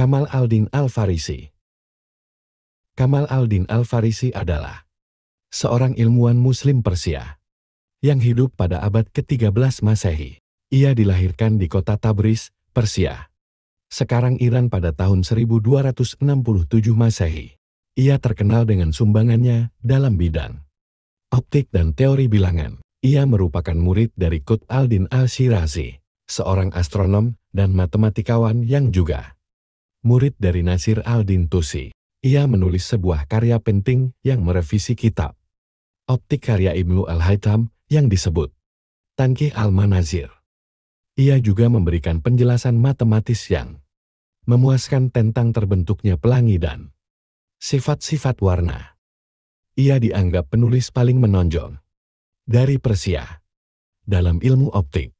Kamal Aldin Al-Farisi Kamal Aldin Al-Farisi adalah seorang ilmuwan muslim Persia yang hidup pada abad ke-13 Masehi. Ia dilahirkan di kota Tabriz, Persia. Sekarang Iran pada tahun 1267 Masehi. Ia terkenal dengan sumbangannya dalam bidang optik dan teori bilangan. Ia merupakan murid dari Qut al-Din al-Shirazi, seorang astronom dan matematikawan yang juga murid dari Nasir al-Din Tusi. Ia menulis sebuah karya penting yang merevisi kitab. Optik karya Ibnu al-Haytham yang disebut Tankih al-Manazir. Ia juga memberikan penjelasan matematis yang memuaskan tentang terbentuknya pelangi dan sifat-sifat warna. Ia dianggap penulis paling menonjol dari Persia dalam ilmu optik.